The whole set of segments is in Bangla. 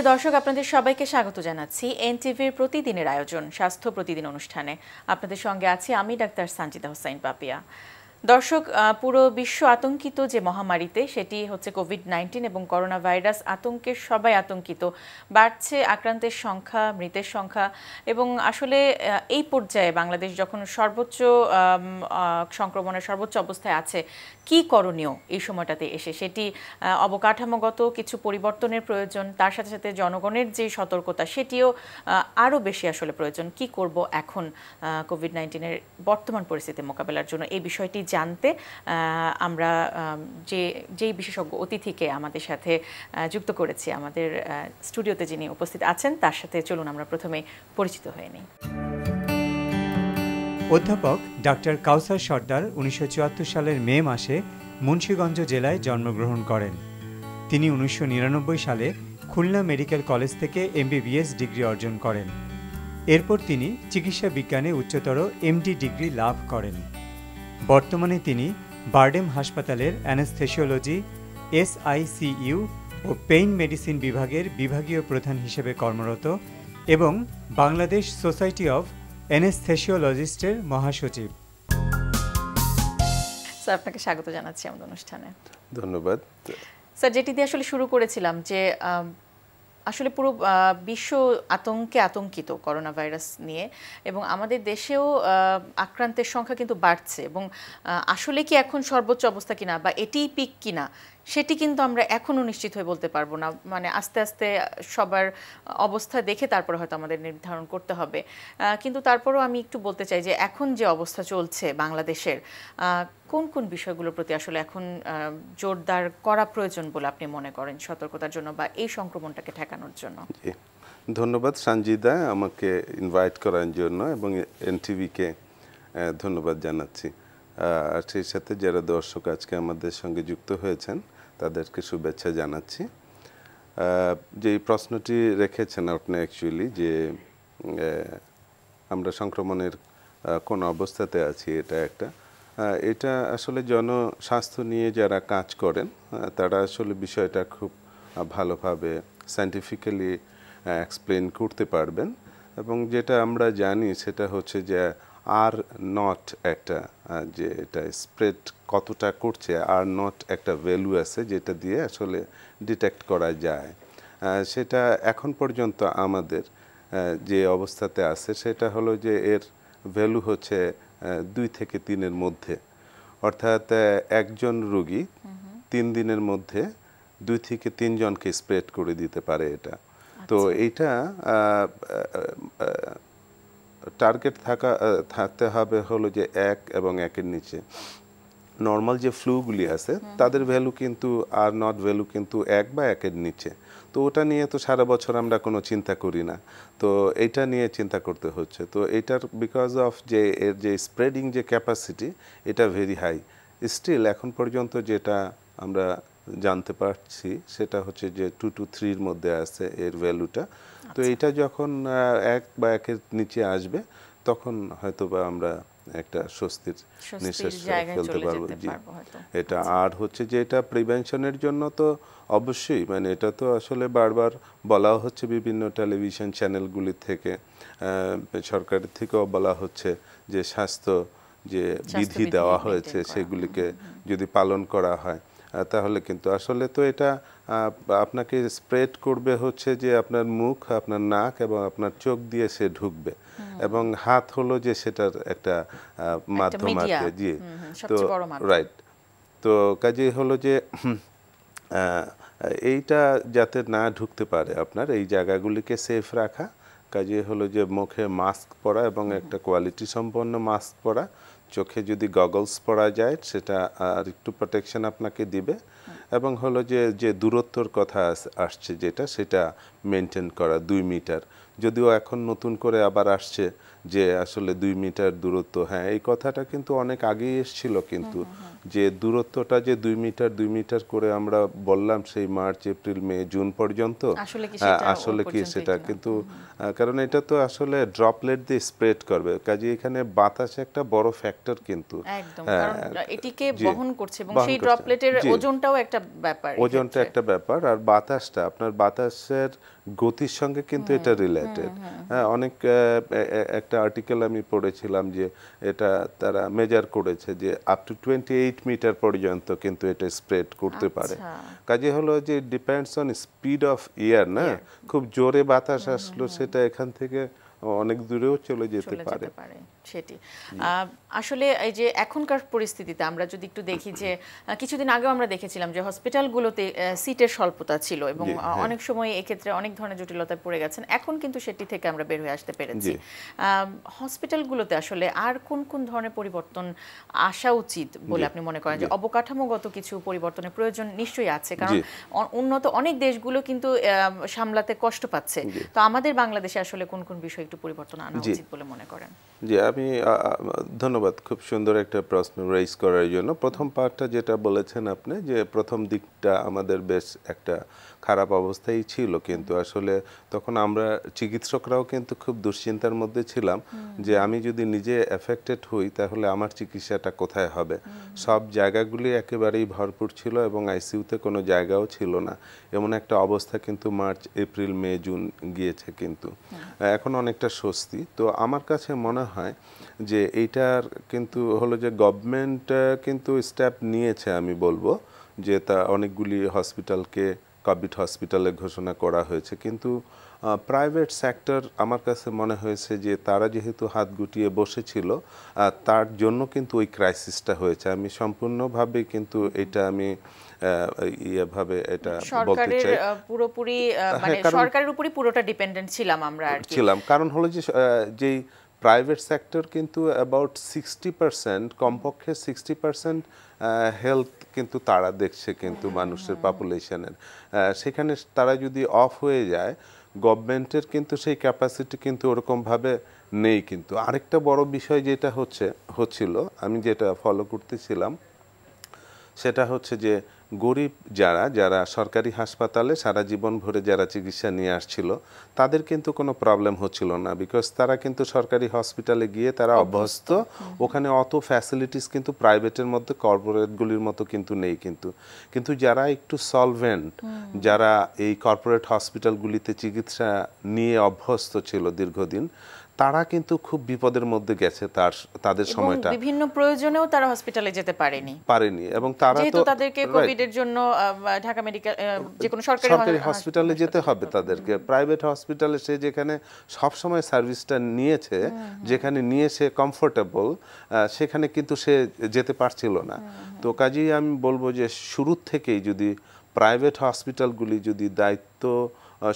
প্রিয় দর্শক আপনাদের সবাইকে স্বাগত জানাচ্ছি এনটিভির প্রতিদিনের আয়োজন স্বাস্থ্য প্রতিদিন অনুষ্ঠানে আপনাদের সঙ্গে আছি আমি ডাক্তার সানজিদা হোসাইন পাপিয়া দর্শক পুরো বিশ্ব আতঙ্কিত যে মহামারীতে সেটি হচ্ছে কোভিড নাইন্টিন এবং করোনা ভাইরাস আতঙ্কে সবাই আতঙ্কিত বাড়ছে আক্রান্তের সংখ্যা মৃতের সংখ্যা এবং আসলে এই পর্যায়ে বাংলাদেশ যখন সর্বোচ্চ সংক্রমণের সর্বোচ্চ অবস্থায় আছে কি করণীয় এই সময়টাতে এসে সেটি অবকাঠামোগত কিছু পরিবর্তনের প্রয়োজন তার সাথে সাথে জনগণের যে সতর্কতা সেটিও আরও বেশি আসলে প্রয়োজন কি করব এখন কোভিড নাইন্টিনের বর্তমান পরিস্থিতি মোকাবেলার জন্য এই বিষয়টি জানতে আমরা যে যেই বিশেষজ্ঞ অতিথিকে আমাদের সাথে যুক্ত করেছি আমাদের স্টুডিওতে যিনি উপস্থিত আছেন তার সাথে চলুন আমরা প্রথমে পরিচিত হয়ে নিই অধ্যাপক ডাক্তার কাউসার সর্দার উনিশশো সালের মে মাসে মুন্সীগঞ্জ জেলায় জন্মগ্রহণ করেন তিনি উনিশশো সালে খুলনা মেডিকেল কলেজ থেকে এমবিবিএস ডিগ্রি অর্জন করেন এরপর তিনি চিকিৎসা বিজ্ঞানে উচ্চতর এমডি ডিগ্রি লাভ করেন বর্তমানে তিনি বার্ডেম হাসপাতালের অ্যানেস্থেসিওলজি এসআইসিইউ ও পেইন মেডিসিন বিভাগের বিভাগীয় প্রধান হিসেবে কর্মরত এবং বাংলাদেশ সোসাইটি অফ অ্যানেস্থেসিওলজিস্টের মহাসচিব স্যার আপনাকে স্বাগত জানাচ্ছি আমাদের অনুষ্ঠানে ধন্যবাদ স্যার যেটি দিয়ে আসলে শুরু করেছিলাম যে আসলে পুরো বিশ্ব আতঙ্কে আতঙ্কিত করোনা ভাইরাস নিয়ে এবং আমাদের দেশেও আক্রান্তের সংখ্যা কিন্তু বাড়ছে এবং আসলে কি এখন সর্বোচ্চ অবস্থা কিনা বা এটি পিক কিনা সেটি কিন্তু আমরা এখনও নিশ্চিত হয়ে বলতে পারবো না মানে আস্তে আস্তে সবার অবস্থা দেখে তারপরে হয়তো আমাদের নির্ধারণ করতে হবে কিন্তু তারপরেও আমি একটু বলতে চাই যে এখন যে অবস্থা চলছে বাংলাদেশের কোন কোন বিষয়গুলোর প্রতি আসলে এখন জোরদার করা প্রয়োজন বলে আপনি মনে করেন সতর্কতার জন্য বা এই সংক্রমণটাকে ঠেকানোর জন্য ধন্যবাদ সঞ্জিদা আমাকে ইনভাইট করার জন্য এবং এনটিভিকে ধন্যবাদ জানাচ্ছি আর সেই সাথে যারা দর্শক আজকে আমাদের সঙ্গে যুক্ত হয়েছেন তাদেরকে শুভেচ্ছা জানাচ্ছি যে প্রশ্নটি রেখেছেন আপনি অ্যাকচুয়ালি যে আমরা সংক্রমণের কোন অবস্থাতে আছি এটা একটা এটা আসলে জনস্বাস্থ্য নিয়ে যারা কাজ করেন তারা আসলে বিষয়টা খুব ভালোভাবে সায়েন্টিফিক্যালি এক্সপ্লেন করতে পারবেন এবং যেটা আমরা জানি সেটা হচ্ছে যে আর নট একটা যে এটা স্প্রেড কতটা করছে আর নট একটা ভ্যালু আছে যেটা দিয়ে আসলে ডিটেক্ট করা যায় সেটা এখন পর্যন্ত আমাদের যে অবস্থাতে আছে সেটা হলো যে এর ভ্যালু হচ্ছে দুই থেকে তিনের মধ্যে অর্থাৎ একজন রুগী তিন দিনের মধ্যে দুই থেকে তিনজনকে স্প্রেড করে দিতে পারে এটা তো আচ্ছা। এইটা টার্গেট থাকা থাকতে হবে হলো যে এক এবং একের নিচে নর্মাল যে ফ্লুগুলি আছে তাদের ভ্যালু কিন্তু আর নট ভ্যালু কিন্তু এক বা একের নিচে তো ওটা নিয়ে তো সারা বছর আমরা কোনো চিন্তা করি না তো এটা নিয়ে চিন্তা করতে হচ্ছে তো এটার বিকজ অফ যে এর যে স্প্রেডিং যে ক্যাপাসিটি এটা ভেরি হাই স্টিল এখন পর্যন্ত যেটা আমরা জানতে পারছি সেটা হচ্ছে যে টু টু থ্রির মধ্যে আছে এর ভ্যালুটা তো আচ্ছা। এটা যখন এক বা একের নিচে আসবে তখন হয়তো বা আমরা একটা স্বস্তির নিঃশ্বাস ফেলতে পারবো এটা আচ্ছা। আর হচ্ছে যে এটা প্রিভেনশনের জন্য তো অবশ্যই মানে এটা তো আসলে বারবার বলা হচ্ছে বিভিন্ন টেলিভিশন চ্যানেলগুলি থেকে সরকারের থেকেও বলা হচ্ছে যে স্বাস্থ্য যে বিধি দেওয়া হয়েছে সেগুলিকে যদি পালন করা হয় তাহলে কিন্তু আসলে তো এটা আপনাকে স্প্রেড করবে হচ্ছে যে আপনার মুখ আপনার নাক এবং আপনার চোখ দিয়ে সে ঢুকবে এবং হাত হলো যে সেটার একটা মাধ্যম আছে জি তো রাইট তো কাজে হলো যে এইটা যাতে না ঢুকতে পারে আপনার এই জায়গাগুলিকে সেফ রাখা কাজে হলো যে মুখে মাস্ক পরা এবং একটা কোয়ালিটি সম্পন্ন মাস্ক পরা চোখে যদি গগলস পরা যায় সেটা আর একটু প্রোটেকশন আপনাকে দিবে এবং হলো যে যে দূরত্বর কথা আসছে যেটা সেটা মেনটেন করা দুই মিটার যদিও এখন নতুন করে আবার আসছে যে আসলে দুই মিটার দূরত্ব হ্যাঁ এই কথাটা কিন্তু অনেক আগেই এসছিল কিন্তু যে দূরত্বটা যে দুই মিটার দুই মিটার করে আমরা বললাম সেই মার্চ এপ্রিল মে জুন পর্যন্ত আসলে কি হ্যাঁ, সেটা কিন্তু কারণ এটা তো আসলে ড্রপলেট দিয়ে স্প্রেড করবে কাজে এখানে বাতাস একটা বড় ফ্যাক্টর কিন্তু হ্যাঁ, হ্যাঁ, এটিকে বহন করছে এবং সেই ড্রপলেটের ওজনটাও একটা ব্যাপার ওজনটা একটা ব্যাপার আর বাতাসটা আপনার বাতাসের গতির সঙ্গে কিন্তু এটা রিলেট রিলেটেড হ্যাঁ, হ্যাঁ।, হ্যাঁ অনেক একটা আর্টিকেল আমি পড়েছিলাম যে এটা তারা মেজার করেছে যে up to twenty eight meter পর্যন্ত কিন্তু এটা স্প্রেড করতে আচ্ছা। পারে কাজে হলো যে depends on speed of air না খুব জোরে বাতাস আসলো সেটা এখান থেকে অনেক দূরেও চলে যেতে পারে সেটি আসলে এই যে এখনকার পরিস্থিতিতে আমরা যদি একটু দেখি যে কিছুদিন আগেও আমরা দেখেছিলাম যে হসপিটালগুলোতে সিটের স্বল্পতা ছিল এবং হ্যাঁ। অনেক সময় এক্ষেত্রে অনেক ধরনের জটিলতায় পড়ে গেছেন এখন কিন্তু সেটি থেকে আমরা বের হয়ে আসতে পেরেছি হসপিটালগুলোতে আসলে আর কোন কোন ধরনের পরিবর্তন আসা উচিত বলে আপনি মনে করেন যে অবকাঠামোগত কিছু পরিবর্তনের প্রয়োজন নিশ্চয়ই আছে কারণ উন্নত অনেক দেশগুলো কিন্তু সামলাতে কষ্ট পাচ্ছে তো আমাদের বাংলাদেশে আসলে কোন কোন বিষয় একটু পরিবর্তন আনা উচিত বলে মনে করেন জি আমি ধন্যবাদ খুব সুন্দর একটা প্রশ্ন রেজ করার জন্য প্রথম পার্টটা যেটা বলেছেন আপনি যে প্রথম দিকটা আমাদের বেশ একটা খারাপ অবস্থায় ছিল কিন্তু আসলে তখন আমরা চিকিৎসকরাও কিন্তু খুব দুশ্চিন্তার মধ্যে ছিলাম যে আমি যদি নিজে এফেক্টেড হই তাহলে আমার চিকিৎসাটা কোথায় হবে সব জায়গাগুলি একেবারেই ভরপুর ছিল এবং আইসিউতে কোনো জায়গাও ছিল না এমন একটা অবস্থা কিন্তু মার্চ এপ্রিল মে জুন গিয়েছে কিন্তু এখন অনেকটা স্বস্তি তো আমার কাছে মনে হয় যে এইটার কিন্তু হলো যে গভর্নমেন্ট কিন্তু স্টেপ নিয়েছে আমি বলবো যে তা অনেকগুলি হসপিটালকে কাবিট হসপিটালে ঘোষণা করা হয়েছে কিন্তু প্রাইভেট সেক্টর আমার কাছে মনে হয়েছে যে তারা যেহেতু হাত গুটিয়ে বসেছিল তার জন্য কিন্তু ওই ক্রাইসিসটা হয়েছে আমি সম্পূর্ণভাবে কিন্তু এটা আমি ইয়েভাবে এটা বলতে চাই পুরোপুরি হ্যাঁ, মানে সরকারের উপরই পুরোটা ডিপেন্ডেন্ট ছিলাম আমরা ছিলাম কারণ হলো যে যেই প্রাইভেট সেক্টর কিন্তু অ্যাবাউট সিক্সটি পার্সেন্ট কমপক্ষে সিক্সটি পার্সেন্ট হেলথ কিন্তু তারা দেখছে কিন্তু হ্যাঁ, মানুষের পপুলেশনের হ্যাঁ। সেখানে তারা যদি অফ হয়ে যায় গভর্নমেন্টের কিন্তু সেই ক্যাপাসিটি কিন্তু ওরকমভাবে নেই কিন্তু আরেকটা বড় বিষয় যেটা হচ্ছে হচ্ছিল আমি যেটা ফলো করতেছিলাম সেটা হচ্ছে যে গরিব যারা যারা সরকারি হাসপাতালে সারা জীবন ভরে যারা চিকিৎসা নিয়ে আসছিল তাদের কিন্তু কোনো প্রবলেম হচ্ছিল না বিকজ তারা কিন্তু সরকারি হসপিটালে গিয়ে তারা অভ্যস্ত ওখানে অত ফ্যাসিলিটিস কিন্তু প্রাইভেটের মধ্যে কর্পোরেটগুলির মতো কিন্তু নেই কিন্তু কিন্তু যারা একটু সলভেন্ট যারা এই কর্পোরেট হসপিটালগুলিতে চিকিৎসা নিয়ে অভ্যস্ত ছিল দীর্ঘদিন তারা কিন্তু খুব বিপদের মধ্যে গেছে তার তাদের সময়টা বিভিন্ন প্রয়োজনেও তারা হসপিটালে যেতে পারেনি পারেনি এবং তারা তো তাদেরকে কোভিড এর জন্য ঢাকা মেডিকেল যে কোনো সরকারি হসপিটালে যেতে হবে তাদেরকে প্রাইভেট হসপিটালে সে যেখানে সব সময় সার্ভিসটা নিয়েছে যেখানে নিয়ে সে কমফোর্টেবল সেখানে কিন্তু সে যেতে পারছিল না তো কাজেই আমি বলবো যে শুরু থেকেই যদি প্রাইভেট হসপিটালগুলি যদি দায়িত্ব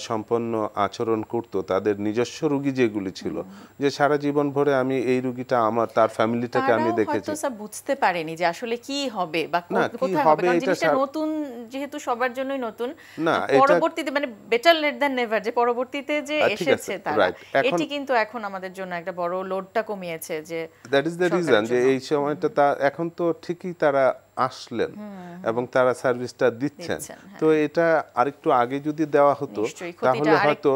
সম্পন্ন আচরণ করত তাদের নিজস্ব রুগী যেগুলি ছিল যে সারা জীবন ভরে আমি এই রুগীটা আমার তার ফ্যামিলিটাকে আমি দেখেছি বুঝতে পারেনি যে আসলে কি হবে বা কি হবে নতুন যেহেতু সবার জন্যই নতুন পরবর্তীতে মানে বেটার লেট দ্যান নেভার যে পরবর্তীতে যে এসেছে তারা এটি কিন্তু এখন আমাদের জন্য একটা বড় লোডটা কমিয়েছে যে দ্যাট ইজ দ্য রিজন যে এই সময়টা তা এখন তো ঠিকই তারা আসলেন এবং তারা সার্ভিসটা দিচ্ছেন হ্যাঁ। তো এটা আরেকটু আগে যদি দেওয়া হতো তাহলে হয়তো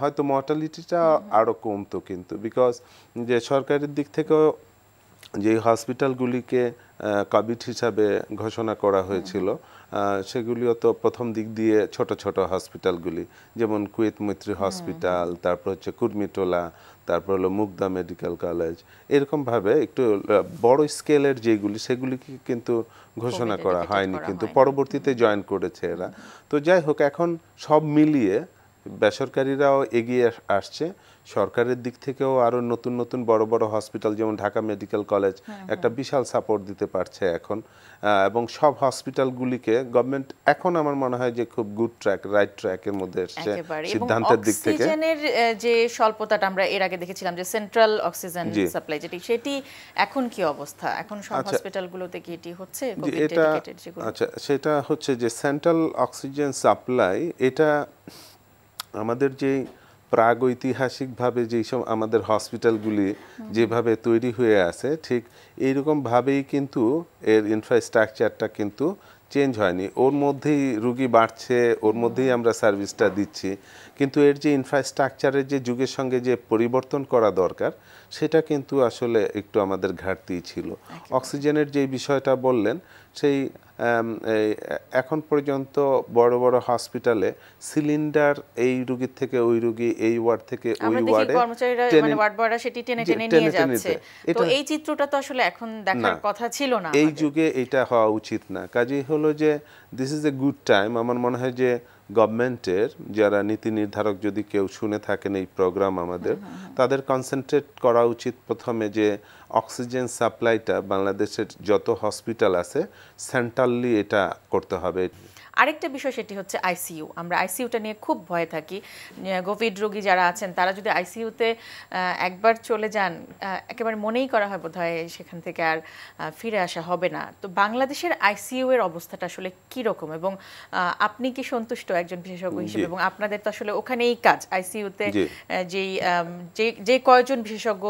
হয়তো মর্টালিটিটা আরো কমতো কিন্তু বিকজ যে সরকারের দিক থেকেও যে হসপিটালগুলিকে কাবিট হিসাবে ঘোষণা করা হয়েছিল সেগুলিও তো প্রথম দিক দিয়ে ছোট ছোট হসপিটালগুলি যেমন কুয়েত মৈত্রী হ্যাঁ। হসপিটাল তারপর হচ্ছে কুর্মিটোলা তারপর হলো মুগদা মেডিকেল কলেজ এরকমভাবে একটু বড় স্কেলের যেগুলি সেগুলিকে কিন্তু ঘোষণা করা হয়নি কিন্তু পরবর্তীতে জয়েন করেছে এরা তো যাই হোক এখন সব মিলিয়ে বেসরকারিরাও এগিয়ে আসছে সরকারের দিক থেকেও আরও নতুন নতুন বড় বড় হসপিটাল যেমন ঢাকা মেডিকেল কলেজ হ্যাঁ, হ্যাঁ। একটা বিশাল সাপোর্ট দিতে পারছে এখন এবং সব হসপিটালগুলিকে গভর্নমেন্ট এখন আমার মনে হয় যে খুব গুড ট্র্যাক রাইট ট্র্যাকের মধ্যে এসছে সিদ্ধান্তের দিক থেকে যে স্বল্পতাটা আমরা এর আগে দেখেছিলাম যে সেন্ট্রাল অক্সিজেন সাপ্লাই যেটি সেটি এখন কি অবস্থা এখন সব আচ্ছা। হসপিটালগুলোতে কি এটি হচ্ছে এটা আচ্ছা সেটা হচ্ছে যে সেন্ট্রাল অক্সিজেন সাপ্লাই এটা আমাদের যে প্রাগৈতিহাসিকভাবে যেসব আমাদের হসপিটালগুলি যেভাবে তৈরি হয়ে আছে ঠিক এইরকমভাবেই কিন্তু এর ইনফ্রাস্ট্রাকচারটা কিন্তু চেঞ্জ হয়নি ওর মধ্যেই রুগী বাড়ছে ওর মধ্যেই আমরা সার্ভিসটা দিচ্ছি কিন্তু এর যে ইনফ্রাস্ট্রাকচারের যে যুগের সঙ্গে যে পরিবর্তন করা দরকার সেটা কিন্তু আসলে একটু আমাদের ঘাটতি ছিল অক্সিজেনের যে বিষয়টা বললেন সেই এখন পর্যন্ত বড় বড় হসপিটালে সিলিন্ডার এই রুগীর থেকে ওই রুগী এই ওয়ার্ড থেকে ওই ওয়ার্ডে কর্মচারীরা মানে সেটি টেনে টেনে নিয়ে যাচ্ছে তো এই চিত্রটা তো আসলে এখন দেখার কথা ছিল না এই যুগে এটা হওয়া উচিত না কাজেই হলো যে this is a good time আমার মনে হয় যে গভর্নমেন্টের যারা নীতি নির্ধারক যদি কেউ শুনে থাকেন এই প্রোগ্রাম আমাদের হ্যাঁ, হ্যাঁ, হ্যাঁ। তাদের কনসেন্ট্রেট করা উচিত প্রথমে যে অক্সিজেন সাপ্লাইটা বাংলাদেশের যত হসপিটাল আছে সেন্ট্রালি এটা করতে হবে আরেকটা বিষয় সেটি হচ্ছে আইসিইউ আমরা আইসিইউটা নিয়ে খুব ভয়ে থাকি কোভিড রোগী যারা আছেন তারা যদি আইসিইউতে একবার চলে যান একেবারে মনেই করা হয় বোধ সেখান থেকে আর ফিরে আসা হবে না তো বাংলাদেশের আইসিইউ এর অবস্থাটা আসলে কি রকম এবং আপনি কি সন্তুষ্ট একজন বিশেষজ্ঞ হিসেবে এবং আপনাদের তো আসলে ওখানেই কাজ আইসিইউতে যেই যে কয়জন বিশেষজ্ঞ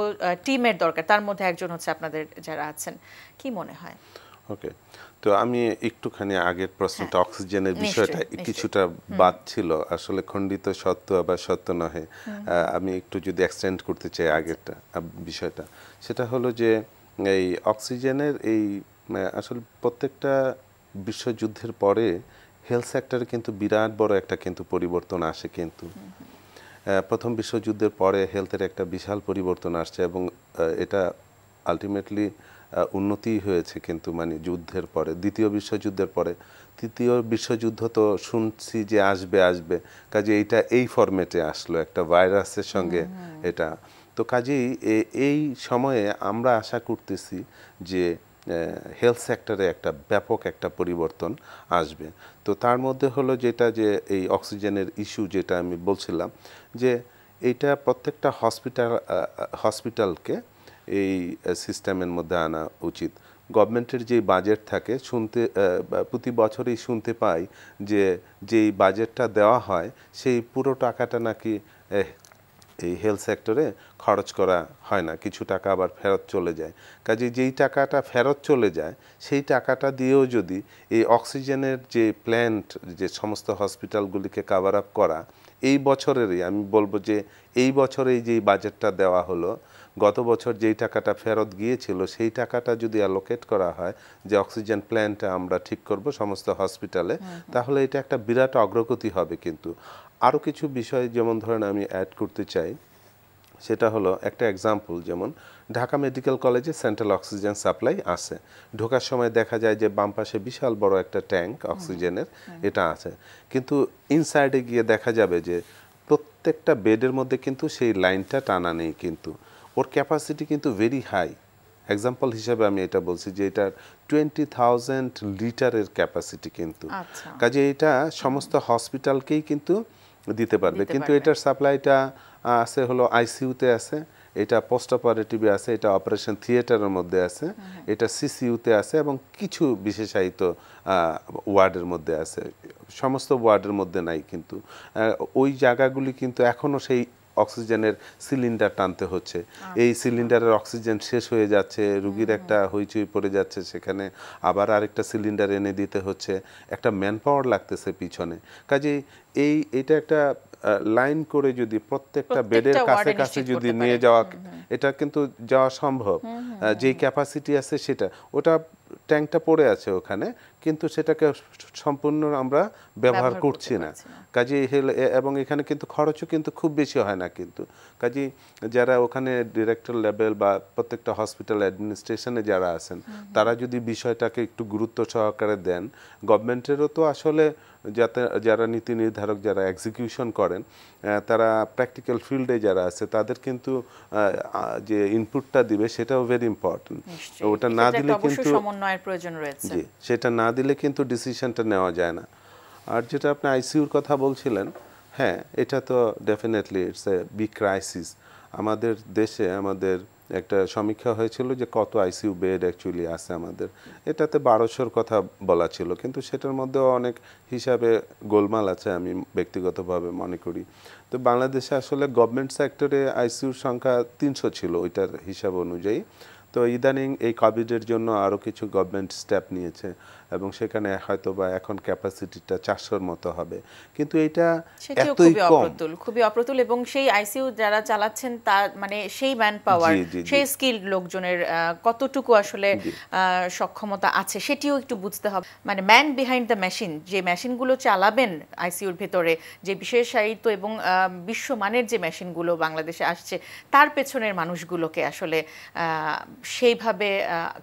টিমের দরকার তার মধ্যে একজন হচ্ছে আপনাদের যারা আছেন কি মনে হয় ওকে তো আমি একটুখানি আগের প্রশ্নটা হ্যাঁ। অক্সিজেনের বিষয়টা কিছুটা বাদ ছিল আসলে খণ্ডিত সত্য আবার সত্য নহে আমি একটু যদি এক্সটেন্ড করতে চাই আগেরটা বিষয়টা সেটা হলো যে এই অক্সিজেনের এই মানে আসলে প্রত্যেকটা বিশ্বযুদ্ধের পরে হেলথ সেক্টরে কিন্তু বিরাট বড় একটা কিন্তু পরিবর্তন আসে কিন্তু প্রথম বিশ্বযুদ্ধের পরে হেলথের একটা বিশাল পরিবর্তন আসছে এবং এটা আলটিমেটলি উন্নতি হয়েছে কিন্তু মানে যুদ্ধের পরে দ্বিতীয় বিশ্বযুদ্ধের পরে তৃতীয় বিশ্বযুদ্ধ তো শুনছি যে আসবে আসবে কাজে এইটা এই ফরম্যাটে আসলো একটা ভাইরাসের সঙ্গে হ্যাঁ। এটা তো কাজেই এই সময়ে আমরা আশা করতেছি যে হেলথ সেক্টরে একটা ব্যাপক একটা পরিবর্তন আসবে তো তার মধ্যে হলো যেটা যে এই অক্সিজেনের ইস্যু যেটা আমি বলছিলাম যে এটা প্রত্যেকটা হসপিটাল হসপিটালকে এই সিস্টেমের মধ্যে আনা উচিত গভর্নমেন্টের যে বাজেট থাকে শুনতে প্রতি বছরই শুনতে পাই যে যেই বাজেটটা দেওয়া হয় সেই পুরো টাকাটা নাকি এই হেলথ সেক্টরে খরচ করা হয় না কিছু টাকা আবার ফেরত চলে যায় কাজে যেই টাকাটা ফেরত চলে যায় সেই টাকাটা দিয়েও যদি এই অক্সিজেনের যে প্ল্যান্ট যে সমস্ত হসপিটালগুলিকে কাভার আপ করা এই বছরেরই আমি বলবো যে এই বছরেই যেই বাজেটটা দেওয়া হলো গত বছর যেই টাকাটা ফেরত গিয়েছিল সেই টাকাটা যদি অ্যালোকেট করা হয় যে অক্সিজেন প্ল্যান্টটা আমরা ঠিক করব সমস্ত হসপিটালে তাহলে এটা একটা বিরাট অগ্রগতি হবে কিন্তু আরও কিছু বিষয় যেমন ধরেন আমি অ্যাড করতে চাই সেটা হলো একটা এক্সাম্পল যেমন ঢাকা মেডিকেল কলেজে সেন্ট্রাল অক্সিজেন সাপ্লাই আছে ঢোকার সময় দেখা যায় যে বাম পাশে বিশাল বড় একটা ট্যাঙ্ক অক্সিজেনের এটা আছে কিন্তু ইনসাইডে গিয়ে দেখা যাবে যে প্রত্যেকটা বেডের মধ্যে কিন্তু সেই লাইনটা টানা নেই কিন্তু ওর ক্যাপাসিটি কিন্তু ভেরি হাই এক্সাম্পল হিসাবে আমি এটা বলছি যে এটার টোয়েন্টি থাউজেন্ড লিটারের ক্যাপাসিটি কিন্তু আচ্ছা। কাজে এটা সমস্ত হসপিটালকেই কিন্তু দিতে পারবে কিন্তু এটার সাপ্লাইটা আছে হলো আইসিউতে আছে এটা পোস্ট অপারেটিভে আছে এটা অপারেশন থিয়েটারের মধ্যে আছে এটা সিসিউতে আছে এবং কিছু বিশেষায়িত ওয়ার্ডের মধ্যে আছে সমস্ত ওয়ার্ডের মধ্যে নাই কিন্তু ওই জায়গাগুলি কিন্তু এখনও সেই অক্সিজেনের সিলিন্ডার টানতে হচ্ছে আচ্ছা। এই সিলিন্ডারের অক্সিজেন শেষ হয়ে যাচ্ছে রুগীর একটা হইচই পড়ে যাচ্ছে সেখানে আবার আরেকটা সিলিন্ডার এনে দিতে হচ্ছে একটা ম্যান পাওয়ার লাগতেছে পিছনে কাজেই এই এটা একটা লাইন করে যদি প্রত্যেকটা বেডের কাছে কাছে যদি নিয়ে যাওয়া এটা কিন্তু যাওয়া সম্ভব যেই ক্যাপাসিটি আছে সেটা ওটা ট্যাঙ্কটা পড়ে আছে ওখানে কিন্তু সেটাকে সম্পূর্ণ আমরা ব্যবহার করছি না কাজে এবং এখানে কিন্তু খরচও কিন্তু খুব বেশি হয় না কিন্তু কাজে যারা ওখানে ডিরেক্টর লেভেল বা প্রত্যেকটা হসপিটাল অ্যাডমিনিস্ট্রেশনে যারা আছেন তারা যদি বিষয়টাকে একটু গুরুত্ব সহকারে দেন গভর্নমেন্টেরও তো আসলে যাতে যারা নীতি নির্ধারক যারা এক্সিকিউশন করেন তারা প্র্যাকটিক্যাল ফিল্ডে যারা আছে তাদের কিন্তু যে ইনপুটটা দিবে সেটাও ভেরি ইম্পর্টেন্ট ওটা না দিলে কিন্তু সমন্বয়ের প্রয়োজন রয়েছে সেটা না দিলে কিন্তু ডিসিশনটা নেওয়া যায় না আর যেটা আপনি আইসিউর কথা বলছিলেন হ্যাঁ এটা তো definitely it's a big crisis আমাদের দেশে আমাদের একটা সমীক্ষা হয়েছিল যে কত আইসিইউ বেড অ্যাকচুয়ালি আছে আমাদের এটাতে বারোশোর কথা বলা ছিল কিন্তু সেটার মধ্যেও অনেক হিসাবে গোলমাল আছে আমি ব্যক্তিগতভাবে মনে করি তো বাংলাদেশে আসলে গভর্নমেন্ট সেক্টরে আইসিইউর সংখ্যা তিনশো ছিল ওইটার হিসাব অনুযায়ী তো ইদানিং এই কোভিডের জন্য আরও কিছু গভর্নমেন্ট স্টেপ নিয়েছে এবং সেখানে হয়তো বা এখন ক্যাপাসিটিটা চারশোর মতো হবে কিন্তু এটা এতই কম খুবই অপ্রতুল এবং সেই আইসিইউ যারা চালাচ্ছেন তা মানে সেই ম্যান পাওয়ার সেই স্কিল লোকজনের কতটুকু আসলে সক্ষমতা আছে সেটিও একটু বুঝতে হবে মানে ম্যান বিহাইন্ড দ্য মেশিন যে মেশিনগুলো চালাবেন আইসিইউর ভেতরে যে বিশেষায়িত এবং বিশ্বমানের যে মেশিনগুলো বাংলাদেশে আসছে তার পেছনের মানুষগুলোকে আসলে সেইভাবে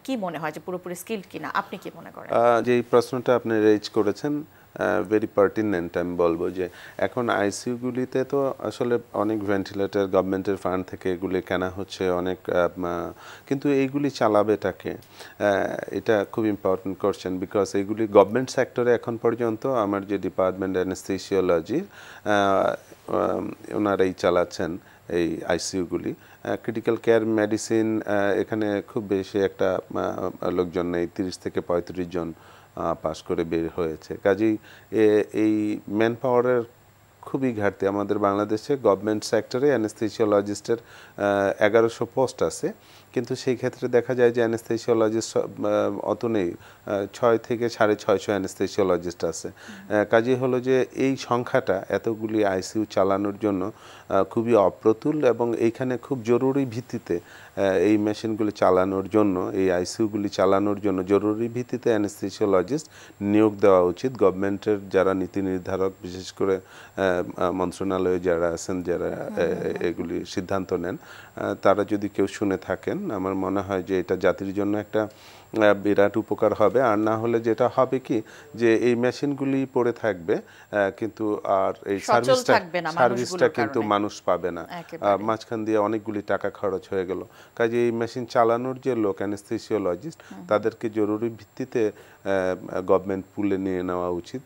কি মনে হয় যে পুরোপুরি স্কিল কিনা আপনি কি মনে করেন যে প্রশ্নটা আপনি রেজ করেছেন ভেরি পার্টিনেন্ট আমি বলবো যে এখন আইসিইউগুলিতে তো আসলে অনেক ভেন্টিলেটর গভর্নমেন্টের ফান্ড থেকে এগুলি কেনা হচ্ছে অনেক কিন্তু এইগুলি চালাবে তাকে এটা খুব ইম্পর্টেন্ট করছেন বিকজ এইগুলি গভর্নমেন্ট সেক্টরে এখন পর্যন্ত আমার যে ডিপার্টমেন্ট অ্যানেস্থিসিওলজির ওনারাই চালাচ্ছেন এই আইসিইউগুলি ক্রিটিক্যাল কেয়ার মেডিসিন এখানে খুব বেশি একটা লোকজন নেই তিরিশ থেকে পঁয়ত্রিশ জন পাস করে বের হয়েছে কাজেই এই ম্যান পাওয়ারের খুবই ঘাটতি আমাদের বাংলাদেশে গভর্নমেন্ট সেক্টরে অ্যানেস্থেসিওলজিস্টের এগারোশো পোস্ট আছে কিন্তু সেই ক্ষেত্রে দেখা যায় যে অ্যানেস্থেসিওলজিস্ট অত নেই ছয় থেকে সাড়ে ছয়শো অ্যানেস্থেসিওলজিস্ট আছে কাজে হলো যে এই সংখ্যাটা এতগুলি আইসিইউ চালানোর জন্য খুবই অপ্রতুল এবং এইখানে খুব জরুরি ভিত্তিতে এই মেশিনগুলি চালানোর জন্য এই আইসিইউগুলি চালানোর জন্য জরুরি ভিত্তিতে অ্যানেস্থেসিওলজিস্ট নিয়োগ দেওয়া উচিত গভর্নমেন্টের যারা নীতি নির্ধারক বিশেষ করে মন্ত্রণালয়ে যারা আছেন যারা এগুলি সিদ্ধান্ত নেন তারা যদি কেউ শুনে থাকেন আমার মনে হয় যে এটা জাতির জন্য একটা বিরাট উপকার হবে আর না হলে যেটা হবে কি যে এই মেশিনগুলি পড়ে থাকবে কিন্তু আর এই সার্ভিসটা সার্ভিসটা কিন্তু মানুষ পাবে না মাঝখান দিয়ে অনেকগুলি টাকা খরচ হয়ে গেল কাজে এই মেশিন চালানোর যে লোক অ্যানেস্থেসিওলজিস্ট তাদেরকে জরুরি ভিত্তিতে গভর্নমেন্ট পুলে নিয়ে নেওয়া উচিত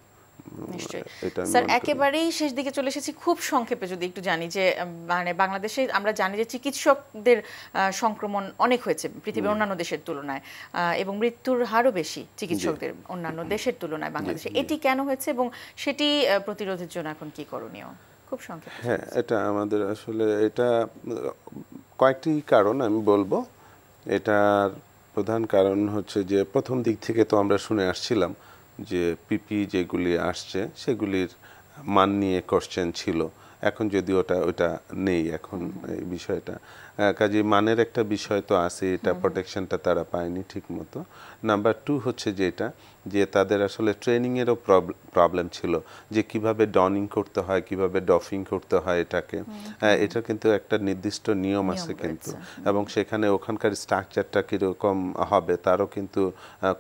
স্যার একেবারেই শেষ দিকে চলে এসেছি খুব সংক্ষেপে যদি একটু জানি যে মানে বাংলাদেশে আমরা জানি যে চিকিৎসকদের সংক্রমণ অনেক হয়েছে পৃথিবীর অন্যান্য দেশের তুলনায় এবং মৃত্যুর হারও বেশি চিকিৎসকদের অন্যান্য দেশের তুলনায় বাংলাদেশে এটি কেন হয়েছে এবং সেটি প্রতিরোধের জন্য এখন কি করণীয় খুব সংক্ষেপে হ্যাঁ এটা আমাদের আসলে এটা কয়েকটি কারণ আমি বলবো এটার প্রধান কারণ হচ্ছে যে প্রথম দিক থেকে তো আমরা শুনে আসছিলাম যে পিপি যেগুলি আসছে সেগুলির মান নিয়ে কোশ্চেন ছিল এখন যদি ওটা ওটা নেই এখন এই বিষয়টা হ্যাঁ, কাজে মানের একটা বিষয় তো আছে এটা প্রোটেকশনটা তারা পায়নি ঠিক মতো নাম্বার টু হচ্ছে যেটা যে তাদের আসলে ট্রেনিংয়েরও প্রবলেম ছিল যে কিভাবে ডনিং করতে হয় কিভাবে ডফিং করতে হয় এটাকে হ্যাঁ, এটা কিন্তু একটা নির্দিষ্ট নিয়ম আছে কিন্তু এবং সেখানে ওখানকার স্ট্রাকচারটা কীরকম হবে তারও কিন্তু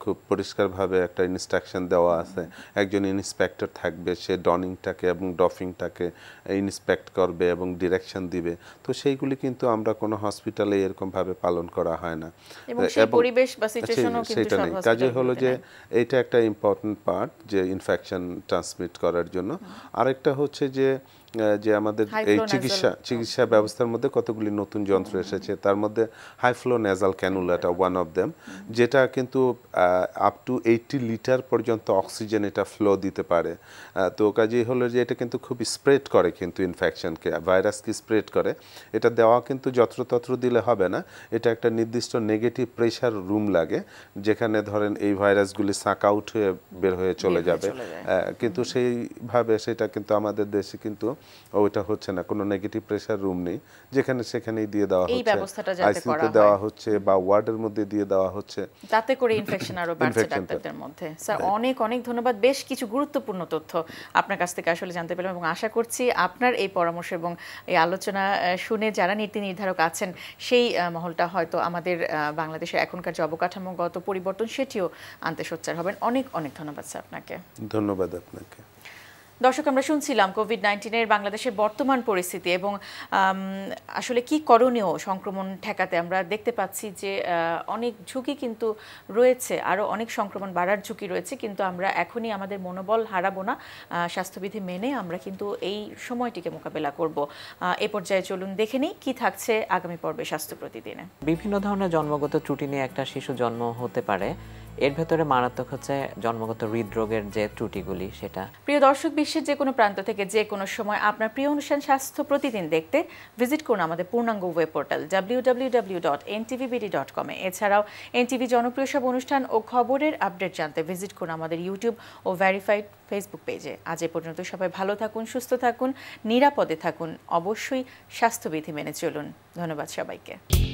খুব পরিষ্কারভাবে একটা ইনস্ট্রাকশন দেওয়া আছে একজন ইন্সপেক্টর থাকবে সে ডনিংটাকে এবং ডফিংটাকে ইন্সপেক্ট করবে এবং ডিরেকশন দিবে তো সেইগুলি কিন্তু আমরা কোনো হসপিটালে এরকমভাবে পালন করা হয় না সেটা নেই কাজে হলো যে এটা একটা ইম্পর্টেন্ট পার্ট যে ইনফেকশন ট্রান্সমিট করার জন্য আরেকটা হচ্ছে যে যে আমাদের এই চিকিৎসা চিকিৎসা ব্যবস্থার মধ্যে কতগুলি নতুন যন্ত্র এসেছে তার মধ্যে হাইফ্লো নেজাল ক্যানুলাটা ওয়ান অফ দেম যেটা কিন্তু আপ টু এইটি লিটার পর্যন্ত অক্সিজেন এটা ফ্লো দিতে পারে তো কাজেই হলো যে এটা কিন্তু খুব স্প্রেড করে কিন্তু ইনফেকশনকে ভাইরাসকে স্প্রেড করে এটা দেওয়া কিন্তু যত্রতত্র দিলে হবে না এটা একটা নির্দিষ্ট নেগেটিভ প্রেশার রুম লাগে যেখানে ধরেন এই ভাইরাসগুলি সাক আউট হয়ে বের হয়ে চলে যাবে কিন্তু সেইভাবে সেটা কিন্তু আমাদের দেশে কিন্তু ওইটা হচ্ছে না কোনো নেগেটিভ প্রেশার রুম নেই যেখানে সেখানেই দিয়ে দেওয়া হচ্ছে আইসিতে দেওয়া হচ্ছে বা ওয়ার্ডের মধ্যে দিয়ে দেওয়া হচ্ছে তাতে করে ইনফেকশন আরো বাড়ছে ডাক্তারদের মধ্যে স্যার অনেক অনেক ধন্যবাদ বেশ কিছু গুরুত্বপূর্ণ তথ্য আপনার কাছ থেকে আসলে জানতে পেলাম এবং আশা করছি আপনার এই পরামর্শ এবং এই আলোচনা শুনে যারা নীতি নির্ধারক আছেন সেই মহলটা হয়তো আমাদের বাংলাদেশের এখনকার যে অবকাঠামোগত পরিবর্তন সেটিও আনতে সোচ্চার হবেন অনেক অনেক ধন্যবাদ স্যার আপনাকে ধন্যবাদ আপনাকে দর্শক আমরা শুনছিলাম কোভিড নাইন্টিনের বাংলাদেশের বর্তমান পরিস্থিতি এবং আসলে কি করণীয় সংক্রমণ ঠেকাতে আমরা দেখতে পাচ্ছি যে অনেক ঝুঁকি কিন্তু রয়েছে আরও অনেক সংক্রমণ বাড়ার ঝুঁকি রয়েছে কিন্তু আমরা এখনই আমাদের মনোবল হারাবো না স্বাস্থ্যবিধি মেনে আমরা কিন্তু এই সময়টিকে মোকাবেলা করব এ পর্যায়ে চলুন দেখে নিই কী থাকছে আগামী পর্বে স্বাস্থ্য প্রতিদিনে বিভিন্ন ধরনের জন্মগত ত্রুটি নিয়ে একটা শিশু জন্ম হতে পারে এর ভেতরে মারাত্মক হচ্ছে জন্মগত হৃদরোগের যে ত্রুটিগুলি সেটা প্রিয় দর্শক বিশ্বের যে কোনো প্রান্ত থেকে যে কোনো সময় আপনার প্রিয় অনুষ্ঠান স্বাস্থ্য প্রতিদিন দেখতে ভিজিট করুন আমাদের পূর্ণাঙ্গ web portal W W W dot dot এছাড়াও এনটিভি জনপ্রিয় সব অনুষ্ঠান ও খবরের আপডেট জানতে ভিজিট করুন আমাদের ইউটিউব ও ভ্যারিফাইড ফেসবুক পেজে আজ এ পর্যন্ত সবাই ভালো থাকুন সুস্থ থাকুন নিরাপদে থাকুন অবশ্যই স্বাস্থ্যবিধি মেনে চলুন ধন্যবাদ সবাইকে